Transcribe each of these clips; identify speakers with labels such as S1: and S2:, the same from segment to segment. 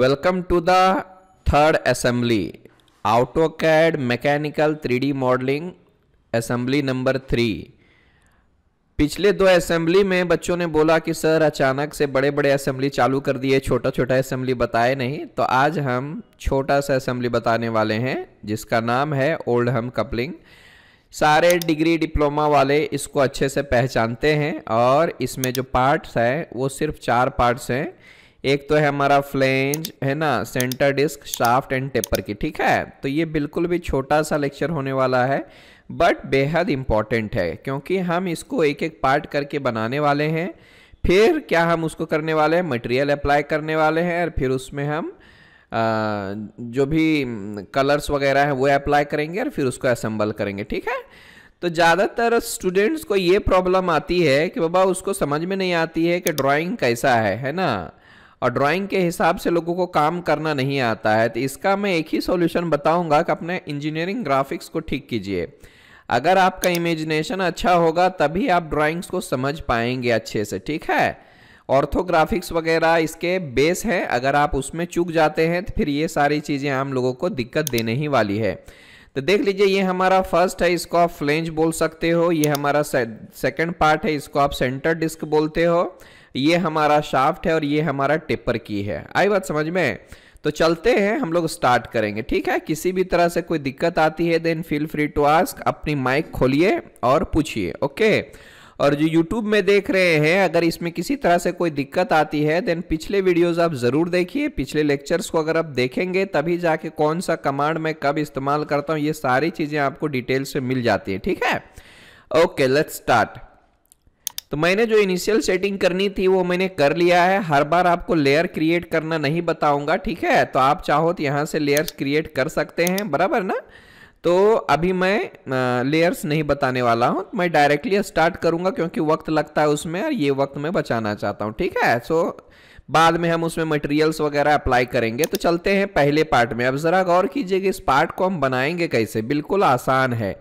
S1: Welcome to to the third CAD mechanical three D modelling assembly number three पिछले दो assembly में बच्चों ने बोला कि सर अचानक से बड़े बड़े असेंबली चालू कर दिए छोटा छोटा असेंबली बताए नहीं तो आज हम छोटा सा असेंबली बताने वाले हैं जिसका नाम है ओल्ड हम कपलिंग सारे डिग्री डिप्लोमा वाले इसको अच्छे से पहचानते हैं और इसमें जो पार्ट्स हैं वो सिर्फ चार पार्ट्स हैं एक तो है हमारा फ्लेंज है ना centre disc shaft and taper की ठीक है तो ये बिल्कुल भी छोटा सा लेक्चर होने वाला है बट बेहद इम्पॉर्टेंट है क्योंकि हम इसको एक एक पार्ट करके बनाने वाले हैं फिर क्या हम उसको करने वाले हैं मटेरियल अप्लाई करने वाले हैं और फिर उसमें हम आ, जो भी कलर्स वगैरह हैं वो अप्लाई करेंगे और फिर उसको असम्बल करेंगे ठीक है तो ज़्यादातर स्टूडेंट्स को ये प्रॉब्लम आती है कि बाबा उसको समझ में नहीं आती है कि ड्राइंग कैसा है है ना और ड्राइंग के हिसाब से लोगों को काम करना नहीं आता है तो इसका मैं एक ही सॉल्यूशन बताऊंगा कि अपने इंजीनियरिंग ग्राफिक्स को ठीक कीजिए अगर आपका इमेजिनेशन अच्छा होगा तभी आप ड्राइंग्स को समझ पाएंगे अच्छे से ठीक है ऑर्थोग्राफिक्स वगैरह इसके बेस है अगर आप उसमें चूक जाते हैं तो फिर ये सारी चीज़ें हम लोगों को दिक्कत देने ही वाली है तो देख लीजिए ये हमारा फर्स्ट है इसको आप फ्लेंज बोल सकते हो ये हमारा सेकंड पार्ट है इसको आप सेंटर डिस्क बोलते हो ये हमारा शाफ्ट है और ये हमारा टिपर की है आई बात समझ में तो चलते हैं हम लोग स्टार्ट करेंगे ठीक है किसी भी तरह से कोई दिक्कत आती है then feel free to ask अपनी माइक खोलिए और पूछिए ओके और जो यूट्यूब में देख रहे हैं अगर इसमें किसी तरह से कोई दिक्कत आती है देन पिछले वीडियोस आप ज़रूर देखिए पिछले लेक्चर्स को अगर आप देखेंगे तभी जाके कौन सा कमांड मैं कब इस्तेमाल करता हूँ ये सारी चीज़ें आपको डिटेल से मिल जाती है ठीक है ओके लेट्स स्टार्ट तो मैंने जो इनिशियल सेटिंग करनी थी वो मैंने कर लिया है हर बार आपको लेयर क्रिएट करना नहीं बताऊंगा ठीक है तो आप चाहो तो यहाँ से लेयर्स क्रिएट कर सकते हैं बराबर ना तो अभी मैं लेयर्स नहीं बताने वाला हूँ मैं डायरेक्टली स्टार्ट करूँगा क्योंकि वक्त लगता है उसमें और ये वक्त मैं बचाना चाहता हूँ ठीक है सो बाद में हम उसमें मटेरियल्स वगैरह अप्लाई करेंगे तो चलते हैं पहले पार्ट में अब ज़रा गौर कीजिए कि इस पार्ट को हम बनाएंगे कैसे बिल्कुल आसान है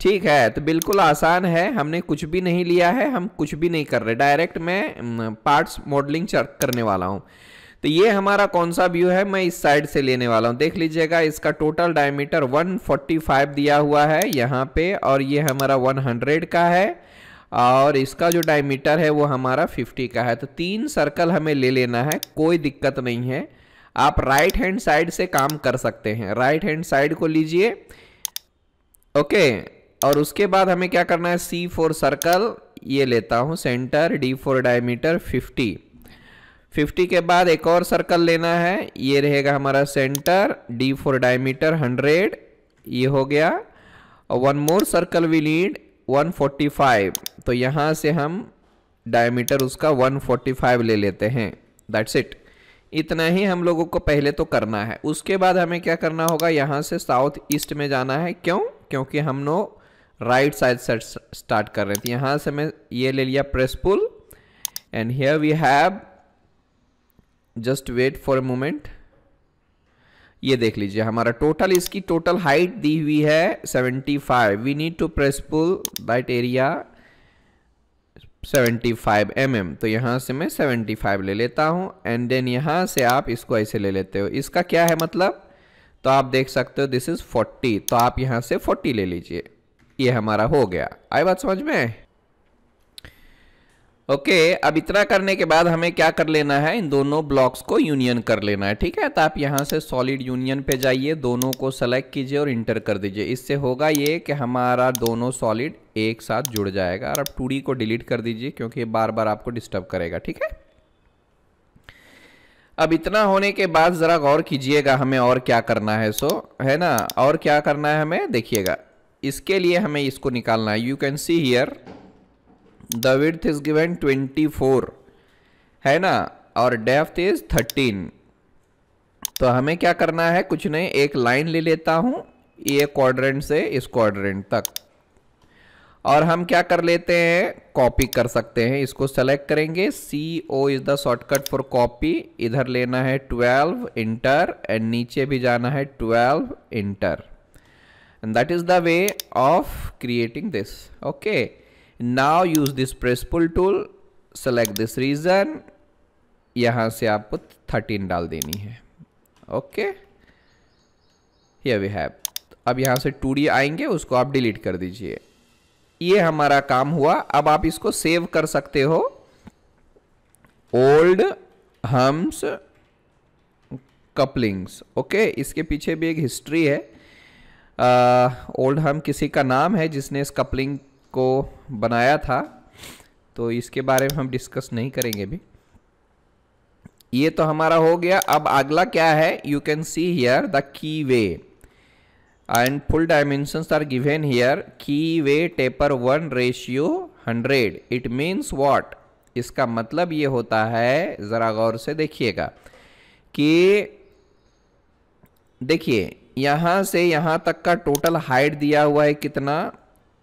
S1: ठीक है तो बिल्कुल आसान है हमने कुछ भी नहीं लिया है हम कुछ भी नहीं कर रहे डायरेक्ट मैं पार्ट्स मॉडलिंग करने वाला हूँ तो ये हमारा कौन सा व्यू है मैं इस साइड से लेने वाला हूँ देख लीजिएगा इसका टोटल डायमीटर 145 दिया हुआ है यहाँ पे और ये हमारा 100 का है और इसका जो डायमीटर है वो हमारा 50 का है तो तीन सर्कल हमें ले लेना है कोई दिक्कत नहीं है आप राइट हैंड साइड से काम कर सकते हैं राइट हैंड साइड को लीजिए ओके और उसके बाद हमें क्या करना है सी फोर सर्कल ये लेता हूँ centre D four diameter fifty fifty के बाद एक और सर्कल लेना है ये रहेगा हमारा centre D four diameter hundred ये हो गया और one more circle we need one five तो यहाँ से हम डायमीटर उसका वन फोर्टी फाइव ले लेते हैं दैट्स इट इतना ही हम लोगों को पहले तो करना है उसके बाद हमें क्या करना होगा यहाँ से साउथ ईस्ट में जाना है क्यों क्योंकि हम लोग राइट साइड से स्टार्ट कर रहे थे तो यहां से मैं ये ले लिया press pull and here we have just wait for a moment ये देख लीजिए हमारा टोटल इसकी टोटल हाइट दी हुई है 75 we need to press pull that area 75 five mm. तो यहाँ से मैं 75 ले लेता हूँ एंड देन यहाँ से आप इसको ऐसे ले लेते हो इसका क्या है मतलब तो आप देख सकते हो दिस इज़ 40 तो आप यहाँ से 40 ले लीजिए ये हमारा हो गया आई बात समझ में ओके okay, अब इतना करने के बाद हमें क्या कर लेना है इन दोनों ब्लॉक्स को यूनियन कर लेना है ठीक है तो आप यहां से सॉलिड यूनियन पे जाइए दोनों को सेलेक्ट कीजिए और इंटर कर दीजिए इससे होगा ये कि हमारा दोनों सॉलिड एक साथ जुड़ जाएगा और आप टू को डिलीट कर दीजिए क्योंकि बार बार आपको डिस्टर्ब करेगा ठीक है अब इतना होने के बाद ज़रा गौर कीजिएगा हमें और क्या करना है सो है ना और क्या करना है हमें देखिएगा इसके लिए हमें इसको निकालना है you can see here the width is given 24 है ना और डेफ्थ इज 13 तो हमें क्या करना है कुछ नहीं एक लाइन ले लेता हूं ये क्वाड्रेंट से इस क्वाड्रेंट तक और हम क्या कर लेते हैं कॉपी कर सकते हैं इसको सेलेक्ट करेंगे C O is the shortcut for copy इधर लेना है 12 इंटर एंड नीचे भी जाना है 12 enter and that is the way of creating this okay now use this press pull tool select this region यहाँ से आपको 13 डाल देनी है ओके हियर वी हैव अब यहां से टू आएंगे उसको आप डिलीट कर दीजिए ये हमारा काम हुआ अब आप इसको सेव कर सकते हो ओल्ड हम्स कपलिंग्स ओके इसके पीछे भी एक हिस्ट्री है ओल्ड हम किसी का नाम है जिसने इस कपलिंग को बनाया था तो इसके बारे में हम डिस्कस नहीं करेंगे भी ये तो हमारा हो गया अब अगला क्या है you can see here the keyway and full dimensions are given here keyway taper one ratio hundred it means what इसका मतलब ये होता है ज़रा गौर से देखिएगा कि देखिए यहाँ से यहाँ तक का टोटल हाइट दिया हुआ है कितना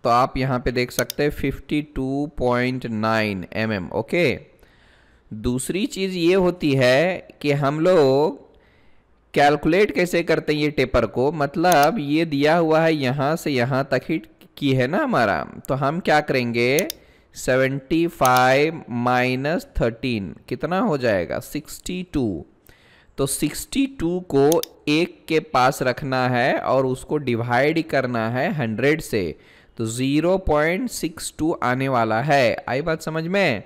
S1: तो आप यहाँ पे देख सकते हैं fifty two point nine M M okay दूसरी चीज़ ये होती है कि हम लोग कैलकुलेट कैसे करते हैं ये टेपर को मतलब ये दिया हुआ है यहाँ से यहाँ तक ही की है ना हमारा तो हम क्या करेंगे 75 फाइव माइनस थर्टीन कितना हो जाएगा 62 तो 62 को एक के पास रखना है और उसको डिवाइड करना है 100 से तो 0.62 आने वाला है आई बात समझ में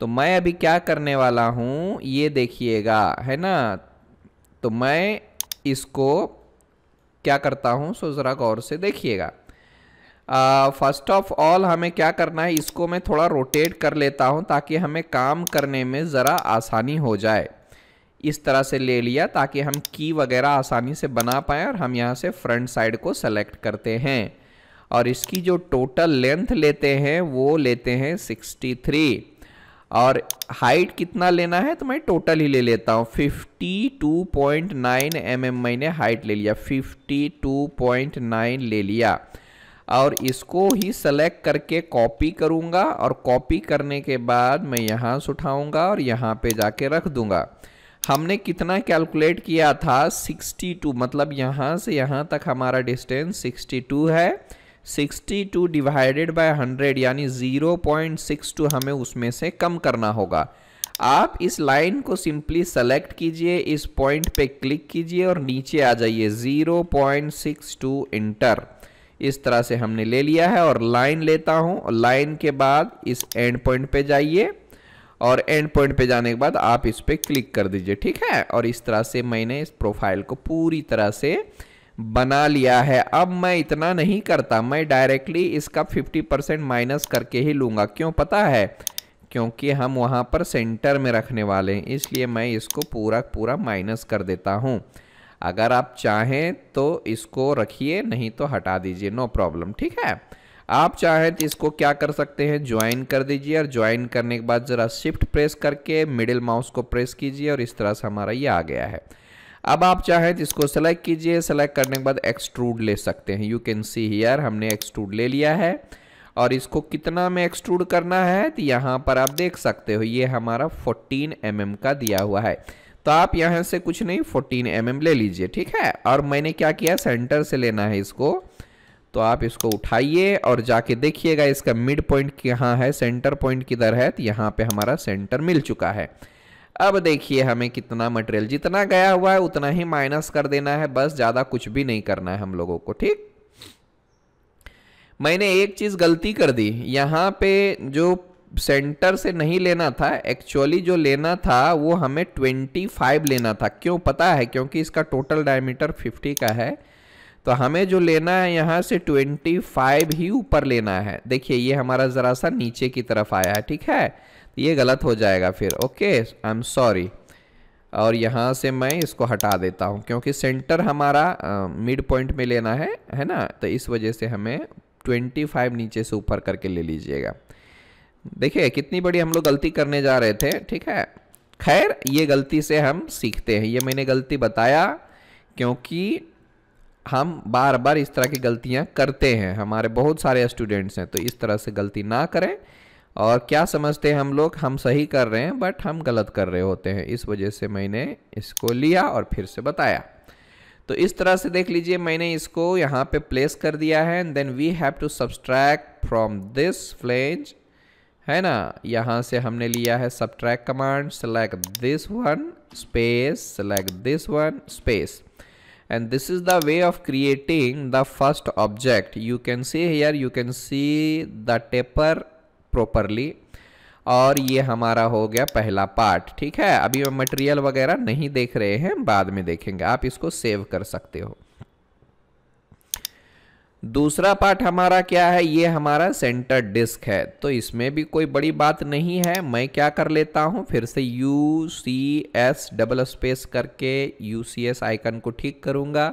S1: तो मैं अभी क्या करने वाला हूँ ये देखिएगा है ना तो मैं इसको क्या करता हूँ सो ज़रा गौर से देखिएगा फर्स्ट ऑफ ऑल हमें क्या करना है इसको मैं थोड़ा रोटेट कर लेता हूँ ताकि हमें काम करने में ज़रा आसानी हो जाए इस तरह से ले लिया ताकि हम की वगैरह आसानी से बना पाएँ और हम यहाँ से फ्रंट साइड को सेलेक्ट करते हैं और इसकी जो टोटल लेंथ लेते हैं वो लेते हैं 63 और हाइट कितना लेना है तो मैं टोटल ही ले लेता हूँ 52.9 mm मैंने हाइट ले लिया 52.9 ले लिया और इसको ही सेलेक्ट करके कॉपी करूँगा और कॉपी करने के बाद मैं यहाँ से उठाऊँगा और यहाँ पे जाके रख दूँगा हमने कितना कैलकुलेट किया था 62 मतलब यहाँ से यहाँ तक हमारा डिस्टेंस 62 है 62 डिवाइडेड बाय 100 यानी 0.62 हमें उसमें से कम करना होगा आप इस लाइन को सिंपली सेलेक्ट कीजिए इस पॉइंट पे क्लिक कीजिए और नीचे आ जाइए 0.62 इंटर इस तरह से हमने ले लिया है और लाइन लेता हूँ और लाइन के बाद इस एंड पॉइंट पे जाइए और एंड पॉइंट पे जाने के बाद आप इस पर क्लिक कर दीजिए ठीक है और इस तरह से मैंने इस प्रोफाइल को पूरी तरह से बना लिया है अब मैं इतना नहीं करता मैं डायरेक्टली इसका 50 परसेंट माइनस करके ही लूँगा क्यों पता है क्योंकि हम वहाँ पर सेंटर में रखने वाले हैं इसलिए मैं इसको पूरा पूरा माइनस कर देता हूँ अगर आप चाहें तो इसको रखिए नहीं तो हटा दीजिए नो प्रॉब्लम ठीक है आप चाहें तो इसको क्या कर सकते हैं ज्वाइन कर दीजिए और ज्वाइन करने के बाद ज़रा शिफ्ट प्रेस करके मिडिल माउस को प्रेस कीजिए और इस तरह से हमारा ये आ गया है अब आप चाहें तो इसको सेलेक्ट कीजिए सेलेक्ट करने के बाद एक्सट्रूड ले सकते हैं यू कैन सी हियर हमने एक्सट्रूड ले लिया है और इसको कितना में एक्सट्रूड करना है तो यहाँ पर आप देख सकते हो ये हमारा 14 एम mm का दिया हुआ है तो आप यहाँ से कुछ नहीं 14 एम mm ले लीजिए ठीक है और मैंने क्या किया सेंटर से लेना है इसको तो आप इसको उठाइए और जाके देखिएगा इसका मिड पॉइंट कहाँ है सेंटर पॉइंट किधर है तो यहाँ पे हमारा सेंटर मिल चुका है अब देखिए हमें कितना मटेरियल जितना गया हुआ है उतना ही माइनस कर देना है बस ज़्यादा कुछ भी नहीं करना है हम लोगों को ठीक मैंने एक चीज़ गलती कर दी यहाँ पे जो सेंटर से नहीं लेना था एक्चुअली जो लेना था वो हमें 25 लेना था क्यों पता है क्योंकि इसका टोटल डायमीटर 50 का है तो हमें जो लेना है यहाँ से 25 ही ऊपर लेना है देखिए ये हमारा ज़रा सा नीचे की तरफ आया है ठीक है ये गलत हो जाएगा फिर ओके आई एम सॉरी और यहाँ से मैं इसको हटा देता हूँ क्योंकि सेंटर हमारा मिड पॉइंट में लेना है है ना तो इस वजह से हमें 25 नीचे से ऊपर करके ले लीजिएगा देखिए कितनी बड़ी हम लोग गलती करने जा रहे थे ठीक है खैर ये गलती से हम सीखते हैं ये मैंने गलती बताया क्योंकि हम बार बार इस तरह की गलतियां करते हैं हमारे बहुत सारे स्टूडेंट्स हैं तो इस तरह से गलती ना करें और क्या समझते हैं हम लोग हम सही कर रहे हैं बट हम गलत कर रहे होते हैं इस वजह से मैंने इसको लिया और फिर से बताया तो इस तरह से देख लीजिए मैंने इसको यहाँ पे प्लेस कर दिया है and then we have to subtract from this flange है ना यहाँ से हमने लिया है subtract command select this one space select this one space and this is the way of creating the first object you can see here you can see the taper properly और ये हमारा हो गया पहला पार्ट ठीक है अभी हम मटेरियल वगैरह नहीं देख रहे हैं बाद में देखेंगे आप इसको सेव कर सकते हो दूसरा पार्ट हमारा क्या है ये हमारा सेंटर डिस्क है तो इसमें भी कोई बड़ी बात नहीं है मैं क्या कर लेता हूँ फिर से U C S double space करके यू सी एस आइकन को ठीक करूँगा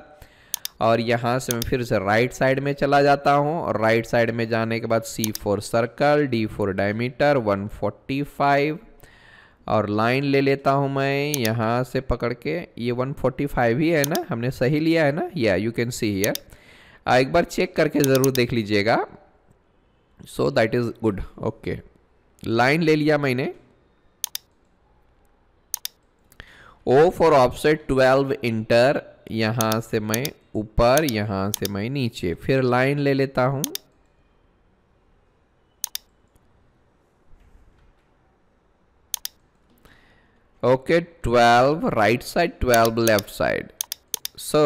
S1: और यहाँ से मैं फिर से राइट साइड में चला जाता हूँ और राइट साइड में जाने के बाद C four circle D four diameter one forty five और लाइन ले लेता हूँ मैं यहाँ से पकड़ के ये वन फोर्टी फाइव ही है ना हमने सही लिया है ना या यू कैन सी हियर एक बार चेक करके ज़रूर देख लीजिएगा so that is good okay line ले लिया मैंने O for offset twelve enter यहाँ से मैं ऊपर यहाँ से मैं नीचे फिर लाइन ले लेता हूँ okay twelve right side twelve left side so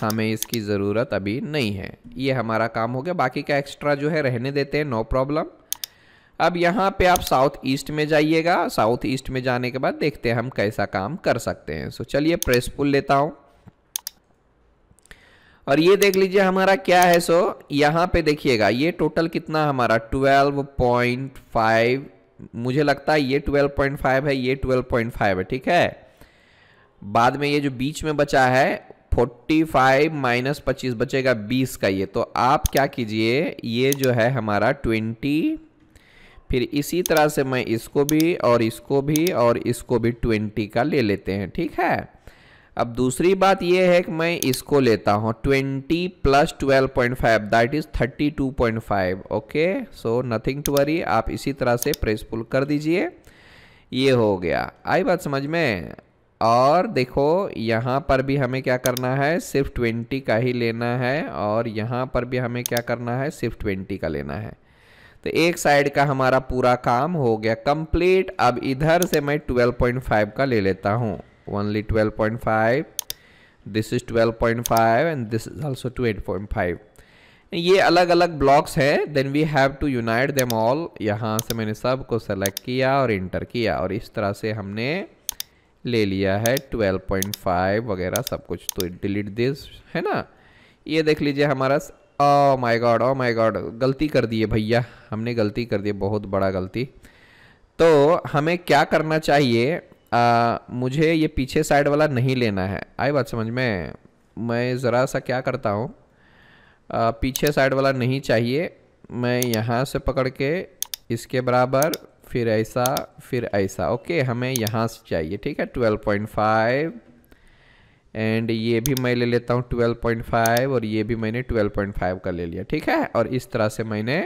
S1: हमें इसकी ज़रूरत अभी नहीं है ये हमारा काम हो गया बाकी का एक्स्ट्रा जो है रहने देते हैं नो प्रॉब्लम अब यहाँ पे आप साउथ ईस्ट में जाइएगा साउथ ईस्ट में जाने के बाद देखते हैं हम कैसा काम कर सकते हैं सो चलिए प्रेस पुल लेता हूँ और ये देख लीजिए हमारा क्या है सो यहाँ पे देखिएगा ये टोटल कितना हमारा 12.5 मुझे लगता है ये 12.5 है ये 12.5 है ठीक है बाद में ये जो बीच में बचा है फोर्टी फाइव माइनस पच्चीस बचेगा बीस का ये तो आप क्या कीजिए ये जो है हमारा ट्वेंटी फिर इसी तरह से मैं इसको भी और इसको भी और इसको भी ट्वेंटी का ले लेते हैं ठीक है अब दूसरी बात यह है कि मैं इसको लेता हूँ twenty plus twelve point five that is thirty two point five okay so nothing to worry आप इसी तरह से प्रेस पुल कर दीजिए ये हो गया आई बात समझ में और देखो यहाँ पर भी हमें क्या करना है सिर्फ ट्वेंटी का ही लेना है और यहाँ पर भी हमें क्या करना है सिर्फ ट्वेंटी का लेना है तो एक साइड का हमारा पूरा काम हो गया कंप्लीट अब इधर से मैं 12.5 का ले लेता हूँ only 12.5 this is 12.5 and this is also five ये अलग अलग ब्लॉक्स हैं then we have to unite them all यहाँ से मैंने सब को सेलेक्ट किया और इंटर किया और इस तरह से हमने ले लिया है 12.5 वगैरह सब कुछ तो डिलीट दिस है ना ये देख लीजिए हमारा oh my god oh my god गलती कर दिए भैया हमने गलती कर दी बहुत बड़ा गलती तो हमें क्या करना चाहिए आ, मुझे ये पीछे साइड वाला नहीं लेना है आई बात समझ में मैं ज़रा सा क्या करता हूँ पीछे साइड वाला नहीं चाहिए मैं यहाँ से पकड़ के इसके बराबर फिर ऐसा फिर ऐसा ओके हमें यहाँ से चाहिए ठीक है ट्वेल्व पॉइंट फाइव एंड ये भी मैं ले लेता हूँ ट्वेल्व पॉइंट फाइव और ये भी मैंने ट्वेल्व पॉइंट फाइव का ले लिया ठीक है और इस तरह से मैंने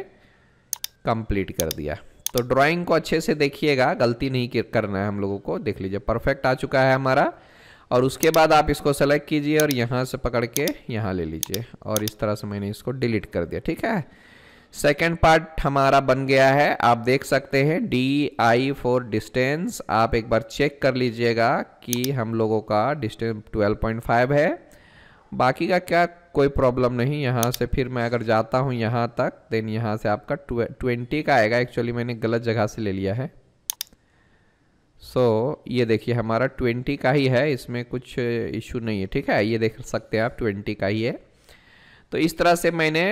S1: कंप्लीट कर दिया तो ड्राइंग को अच्छे से देखिएगा गलती नहीं करना है हम लोगों को देख लीजिए परफेक्ट आ चुका है हमारा और उसके बाद आप इसको सेलेक्ट कीजिए और यहाँ से पकड़ के यहाँ ले लीजिए और इस तरह से मैंने इसको डिलीट कर दिया ठीक है सेकेंड पार्ट हमारा बन गया है आप देख सकते हैं डी आई फॉर डिस्टेंस आप एक बार चेक कर लीजिएगा कि हम लोगों का डिस्टेंस 12.5 है बाकी का क्या कोई प्रॉब्लम नहीं यहाँ से फिर मैं अगर जाता हूँ यहाँ तक देन यहाँ से आपका ट्वेंटी का आएगा एक्चुअली मैंने गलत जगह से ले लिया है सो so, ये देखिए हमारा ट्वेंटी का ही है इसमें कुछ इशू नहीं है ठीक है ये देख सकते हैं आप ट्वेंटी का ही है तो इस तरह से मैंने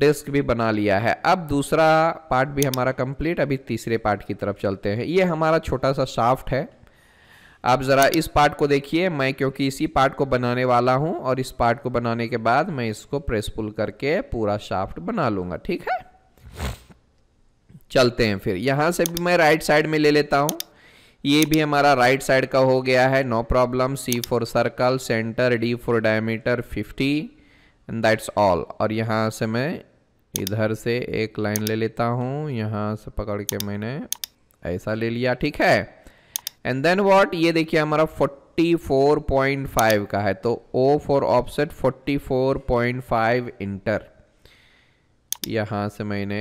S1: डिस्क भी बना लिया है अब दूसरा पार्ट भी हमारा कंप्लीट अभी तीसरे पार्ट की तरफ चलते हैं ये हमारा छोटा सा साफ्ट है आप ज़रा इस पार्ट को देखिए मैं क्योंकि इसी पार्ट को बनाने वाला हूँ और इस पार्ट को बनाने के बाद मैं इसको प्रेस पुल करके पूरा शाफ्ट बना लूँगा ठीक है चलते हैं फिर यहाँ से भी मैं राइट साइड में ले लेता हूँ ये भी हमारा राइट साइड का हो गया है no problem C for circle centre D for diameter fifty and that's all और यहाँ से मैं इधर से एक लाइन ले लेता हूँ यहाँ से पकड़ के मैंने ऐसा ले लिया ठीक है एंड देन वॉट ये देखिए हमारा 44.5 का है तो O फॉर ऑफसेट 44.5 इंटर यहाँ से मैंने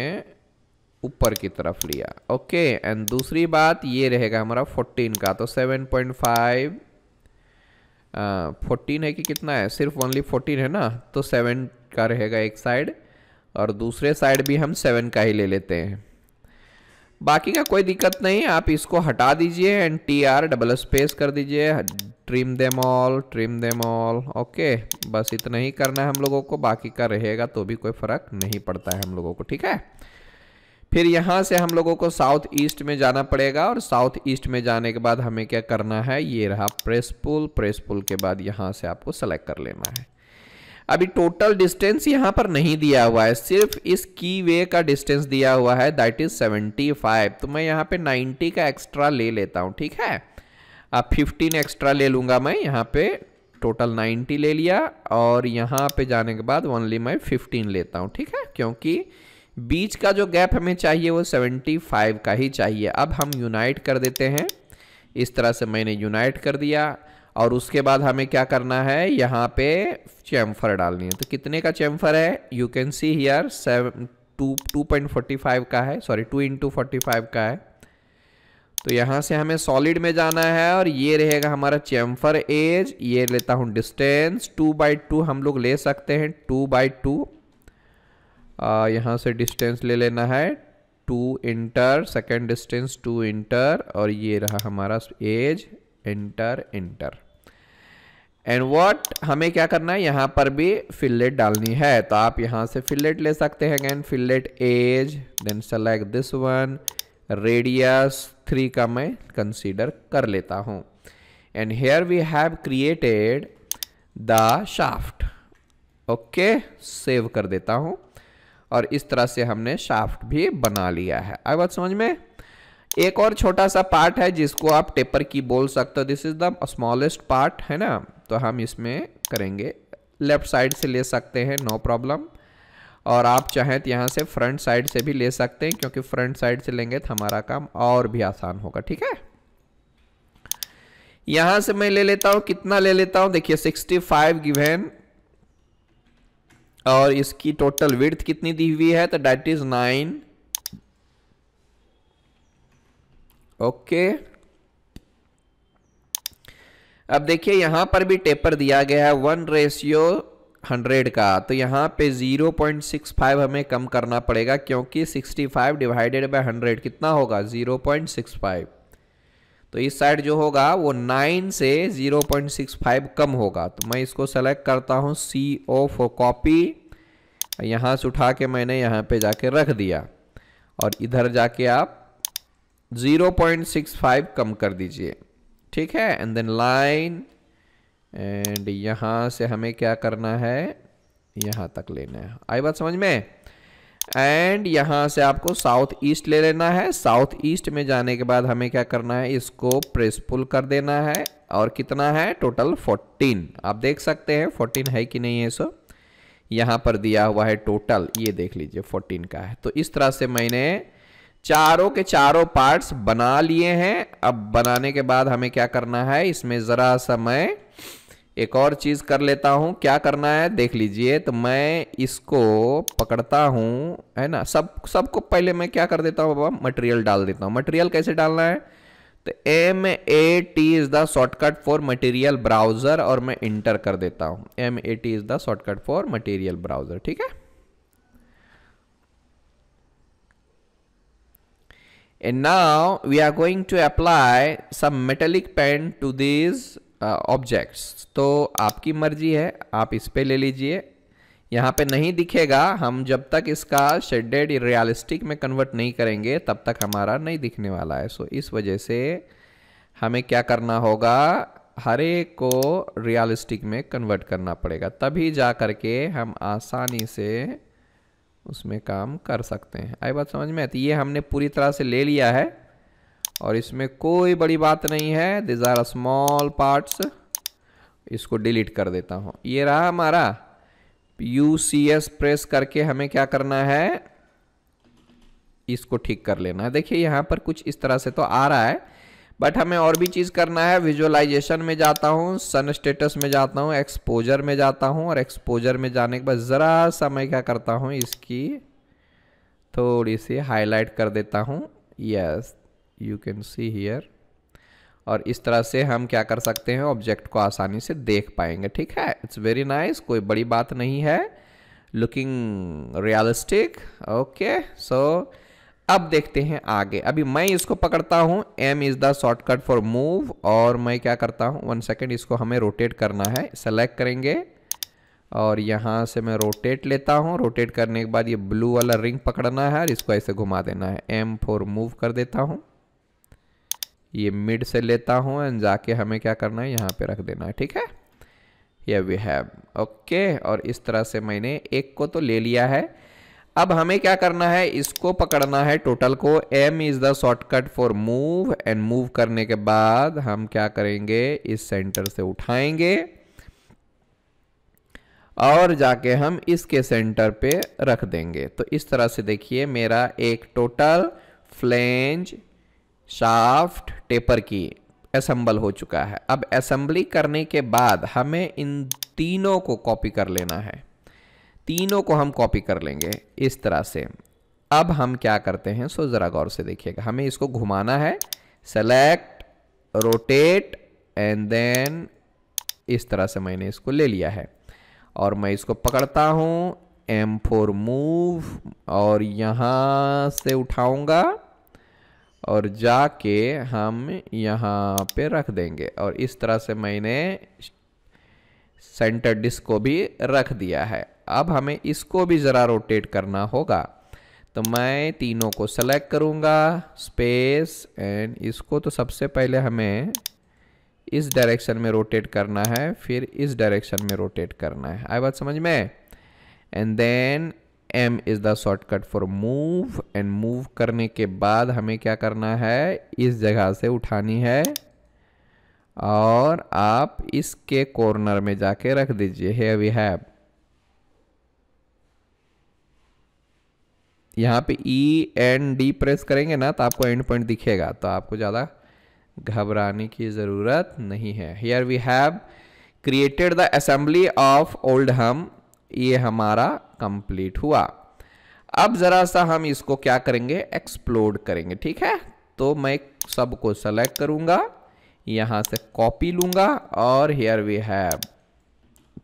S1: ऊपर की तरफ लिया ओके एंड दूसरी बात ये रहेगा हमारा 14 का तो 7.5 फोर्टीन है कि कितना है सिर्फ ओनली फोर्टीन है ना तो सेवन का रहेगा एक साइड और दूसरे साइड भी हम सेवन का ही ले लेते हैं बाकी का कोई दिक्कत नहीं आप इसको हटा दीजिए and T R double space कर दीजिए trim them all trim them all okay बस इतना ही करना है हम लोगों को बाकी का रहेगा तो भी कोई फ़र्क नहीं पड़ता है हम लोगों को ठीक है फिर यहाँ से हम लोगों को साउथ ईस्ट में जाना पड़ेगा और साउथ ईस्ट में जाने के बाद हमें क्या करना है ये रहा प्रेस पुल प्रेस पुल के बाद यहाँ से आपको सेलेक्ट कर लेना है अभी टोटल डिस्टेंस यहाँ पर नहीं दिया हुआ है सिर्फ इस की वे का डिस्टेंस दिया हुआ है दैट इज़ 75 तो मैं यहाँ पे 90 का एक्स्ट्रा ले लेता हूँ ठीक है अब 15 एक्स्ट्रा ले लूँगा मैं यहाँ पे टोटल 90 ले लिया और यहाँ पे जाने के बाद ओनली मैं 15 लेता हूँ ठीक है क्योंकि बीच का जो गैप हमें चाहिए वो 75 का ही चाहिए अब हम यूनाइट कर देते हैं इस तरह से मैंने यूनाइट कर दिया और उसके बाद हमें क्या करना है यहाँ पे चैम्फर डालनी है तो कितने का चैम्फर है you can see here seven two two point forty five का है sorry two into forty five का है तो यहाँ से हमें सॉलिड में जाना है और ये रहेगा हमारा चैम्फर एज ये लेता हूँ डिस्टेंस टू बाई टू हम लोग ले सकते हैं टू बाई टू यहाँ से डिस्टेंस ले लेना है two enter second distance two enter और ये रहा हमारा edge enter enter and what हमें क्या करना है यहाँ पर भी फिलेट डालनी है तो आप यहाँ से फिलेट ले सकते हैं again fillet edge then select this one radius three का मैं कंसीडर कर लेता हूँ and here we have created the shaft okay save कर देता हूँ और इस तरह से हमने शाफ्ट भी बना लिया है आई बात समझ में एक और छोटा सा पार्ट है जिसको आप टेपर की बोल सकते हो this is the smallest part है ना तो हम इसमें करेंगे लेफ्ट साइड से ले सकते हैं नो प्रॉब्लम और आप चाहें तो यहाँ से फ्रंट साइड से भी ले सकते हैं क्योंकि फ्रंट साइड से लेंगे तो हमारा काम और भी आसान होगा ठीक है यहाँ से मैं ले लेता हूँ कितना ले लेता हूँ देखिए 65 गिवन और इसकी टोटल विर्थ कितनी दी हुई है तो डेट इज नाइन ओके अब देखिए यहां पर भी टेपर दिया गया है वन रेशियो हंड्रेड का तो यहां पे ज़ीरो पॉइंट सिक्स फाइव हमें कम करना पड़ेगा क्योंकि sixty five divided by hundred कितना होगा ज़ीरो पॉइंट सिक्स फाइव तो इस साइड जो होगा वो 9 से 0.65 कम होगा तो मैं इसको सेलेक्ट करता हूँ सी ओ फो कॉपी यहाँ से उठा के मैंने यहाँ पे जाके रख दिया और इधर जाके आप 0.65 कम कर दीजिए ठीक है एंड देन लाइन एंड यहाँ से हमें क्या करना है यहाँ तक लेना है आई बात समझ में एंड यहां से आपको साउथ ईस्ट ले लेना है साउथ ईस्ट में जाने के बाद हमें क्या करना है इसको प्रेस पुल कर देना है और कितना है टोटल 14 आप देख सकते हैं 14 है कि नहीं है सो यहाँ पर दिया हुआ है टोटल ये देख लीजिए 14 का है तो इस तरह से मैंने चारों के चारों पार्ट्स बना लिए हैं अब बनाने के बाद हमें क्या करना है इसमें ज़रा समय एक और चीज़ कर लेता हूं क्या करना है देख लीजिए तो मैं इसको पकड़ता हूं है ना सब सबको पहले मैं क्या कर देता हूं बाबा मटेरियल डाल देता हूं मटेरियल कैसे डालना है तो M A T is the shortcut for material browser और मैं इंटर कर देता हूं M A T is the shortcut for material browser ठीक है and now we are going to apply some metallic paint to this objects तो आपकी मर्जी है आप इस पर ले लीजिए यहाँ पे नहीं दिखेगा हम जब तक इसका शेडेड रियलिस्टिक में कन्वर्ट नहीं करेंगे तब तक हमारा नहीं दिखने वाला है सो इस वजह से हमें क्या करना होगा हर एक को रियलिस्टिक में कन्वर्ट करना पड़ेगा तभी जा करके हम आसानी से उसमें काम कर सकते हैं आई बात समझ में आती ये हमने पूरी तरह से ले लिया है और इसमें कोई बड़ी बात नहीं है दिज आर स्मॉल पार्ट्स इसको डिलीट कर देता हूँ ये रहा हमारा यू सी एस प्रेस करके हमें क्या करना है इसको ठीक कर लेना है देखिए यहाँ पर कुछ इस तरह से तो आ रहा है बट हमें और भी चीज़ करना है विजुअलाइजेशन में जाता हूँ सन स्टेटस में जाता हूँ एक्सपोजर में जाता हूँ और एक्सपोजर में जाने के बाद ज़रा सा मैं क्या करता हूँ इसकी थोड़ी सी हाईलाइट कर देता हूँ yes you can see here और इस तरह से हम क्या कर सकते हैं ऑब्जेक्ट को आसानी से देख पाएंगे ठीक है इट्स वेरी नाइस कोई बड़ी बात नहीं है लुकिंग रियलिस्टिक ओके सो अब देखते हैं आगे अभी मैं इसको पकड़ता हूँ M is the shortcut for move और मैं क्या करता हूँ वन सेकेंड इसको हमें रोटेट करना है सेलेक्ट करेंगे और यहाँ से मैं रोटेट लेता हूँ रोटेट करने के बाद ये ब्लू वाला रिंग पकड़ना है और इसको ऐसे घुमा देना है एम फॉर मूव कर देता हूँ ये मिड से लेता हूँ एंड जाके हमें क्या करना है यहाँ पे रख देना है ठीक है ये वी हैव ओके और इस तरह से मैंने एक को तो ले लिया है अब हमें क्या करना है इसको पकड़ना है टोटल को m is the shortcut for move and move करने के बाद हम क्या करेंगे इस सेंटर से उठाएंगे और जाके हम इसके सेंटर पे रख देंगे तो इस तरह से देखिए मेरा एक टोटल फ्लेंज शाफ्ट टेपर की असम्बल हो चुका है अब असम्बली करने के बाद हमें इन तीनों को कॉपी कर लेना है तीनों को हम कॉपी कर लेंगे इस तरह से अब हम क्या करते हैं सो ज़रा गौर से देखिएगा हमें इसको घुमाना है सेलेक्ट रोटेट एंड देन इस तरह से मैंने इसको ले लिया है और मैं इसको पकड़ता हूँ एम फोर मूव और यहाँ से उठाऊँगा और जाके हम यहाँ पे रख देंगे और इस तरह से मैंने सेंटर डिस्क को भी रख दिया है अब हमें इसको भी ज़रा रोटेट करना होगा तो मैं तीनों को सेलेक्ट करूँगा स्पेस एंड इसको तो सबसे पहले हमें इस डायरेक्शन में रोटेट करना है फिर इस डायरेक्शन में रोटेट करना है आई बात समझ में and then M is the shortcut for move and move करने के बाद हमें क्या करना है इस जगह से उठानी है और आप इसके कॉर्नर में जाके रख दीजिए हेयर वी हैव यहाँ पे ई एंड डी प्रेस करेंगे ना तो आपको एंड पॉइंट दिखेगा तो आपको ज़्यादा घबराने की ज़रूरत नहीं है here we have created the assembly of Oldham ये हमारा कंप्लीट हुआ अब ज़रा सा हम इसको क्या करेंगे एक्सप्लोड करेंगे ठीक है तो मैं सबको सेलेक्ट करूंगा यहाँ से कॉपी लूंगा और हेयर वी हैव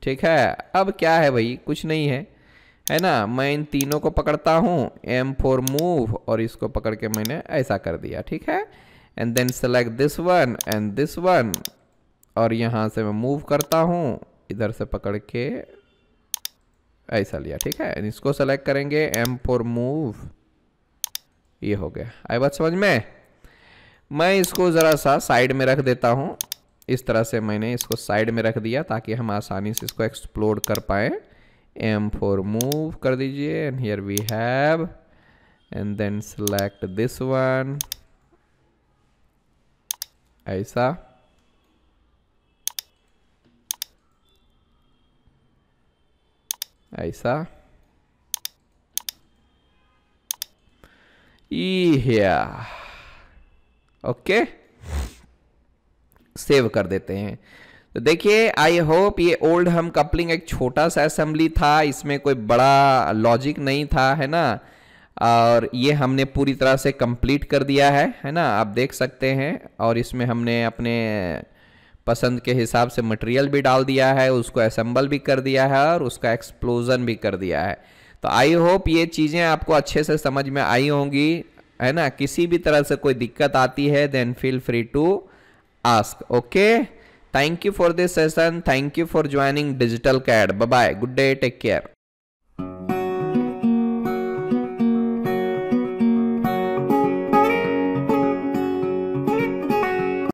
S1: ठीक है अब क्या है भाई कुछ नहीं है है ना मैं इन तीनों को पकड़ता हूँ एम फोर मूव और इसको पकड़ के मैंने ऐसा कर दिया ठीक है and then select this one and this one और यहाँ से मैं मूव करता हूँ इधर से पकड़ के ऐसा लिया ठीक है इसको सेलेक्ट करेंगे एम फोर मूव ये हो गया आई बात समझ में मैं इसको ज़रा सा साइड में रख देता हूँ इस तरह से मैंने इसको साइड में रख दिया ताकि हम आसानी से इसको एक्सप्लोर कर पाए एम फॉर मूव कर दीजिए and here we have and then select this one ऐसा ऐसा या Ok. सेव कर देते हैं तो देखिए आई होप ये ओल्ड हम कपलिंग एक छोटा सा असेंबली था इसमें कोई बड़ा लॉजिक नहीं था है ना और ये हमने पूरी तरह से कंप्लीट कर दिया है है ना आप देख सकते हैं और इसमें हमने अपने पसंद के हिसाब से मटेरियल भी डाल दिया है उसको असम्बल भी कर दिया है और उसका एक्सप्लोजन भी कर दिया है तो आई होप ये चीज़ें आपको अच्छे से समझ में आई होंगी है ना किसी भी तरह से कोई दिक्कत आती है then feel free to ask okay thank you for this session thank you for joining digital CAD bye good day take care